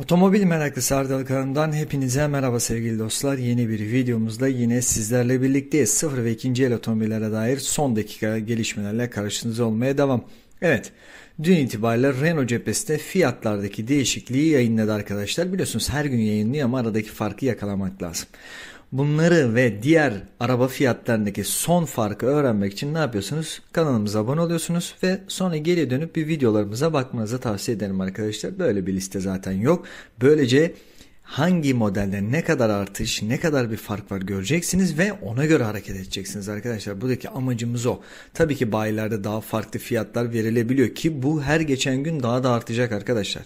Otomobil meraklı Erdal Kanım'dan hepinize merhaba sevgili dostlar. Yeni bir videomuzda yine sizlerle birlikte Sıfır ve ikinci el otomobillere dair son dakika gelişmelerle karşınızda olmaya devam. Evet, dün itibariyle Renault cephesi fiyatlardaki değişikliği yayınladı arkadaşlar. Biliyorsunuz her gün yayınlıyor ama aradaki farkı yakalamak lazım. Bunları ve diğer araba fiyatlarındaki son farkı öğrenmek için ne yapıyorsunuz? Kanalımıza abone oluyorsunuz ve sonra geri dönüp bir videolarımıza bakmanızı tavsiye ederim arkadaşlar. Böyle bir liste zaten yok. Böylece hangi modelde ne kadar artış, ne kadar bir fark var göreceksiniz ve ona göre hareket edeceksiniz arkadaşlar. Buradaki amacımız o. Tabii ki bayilerde daha farklı fiyatlar verilebiliyor ki bu her geçen gün daha da artacak arkadaşlar.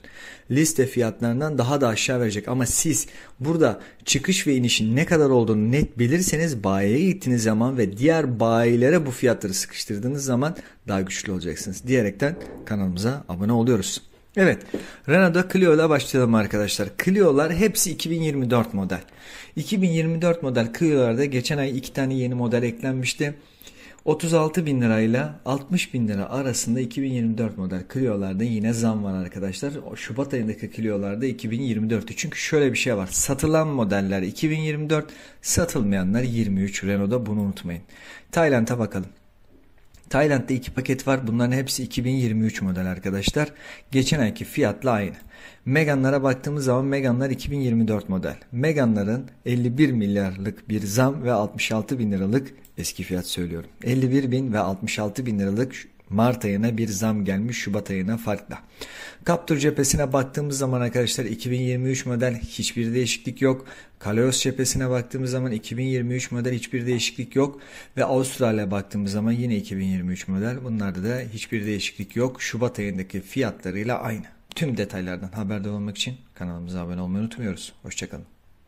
Liste fiyatlarından daha da aşağı verecek ama siz burada çıkış ve inişin ne kadar olduğunu net bilirseniz bayiye gittiğiniz zaman ve diğer bayilere bu fiyatları sıkıştırdığınız zaman daha güçlü olacaksınız diyerekten kanalımıza abone oluyoruz. Evet. Renault'da Clio'la başlayalım arkadaşlar. Clio'lar hepsi 2024 model. 2024 model Clio'larda geçen ay iki tane yeni model eklenmişti. 36 bin lirayla 60 bin lira arasında 2024 model Clio'larda yine zam var arkadaşlar. O Şubat ayındaki Clio'larda 2024'tü. Çünkü şöyle bir şey var. Satılan modeller 2024, satılmayanlar 23. Renault'da bunu unutmayın. Tayland'a bakalım. Tayland'da iki paket var. Bunların hepsi 2023 model arkadaşlar. Geçen ayki fiyatla aynı. Megan'lara baktığımız zaman Megan'lar 2024 model. Megan'ların 51 milyarlık bir zam ve 66 bin liralık eski fiyat söylüyorum. 51 bin ve 66 bin liralık Mart ayına bir zam gelmiş Şubat ayına farklı. Captur cephesine baktığımız zaman arkadaşlar 2023 model hiçbir değişiklik yok. Kaleos cephesine baktığımız zaman 2023 model hiçbir değişiklik yok. Ve Avustralya baktığımız zaman yine 2023 model. Bunlarda da hiçbir değişiklik yok. Şubat ayındaki fiyatlarıyla aynı. Tüm detaylardan haberdar olmak için kanalımıza abone olmayı unutmuyoruz. Hoşçakalın.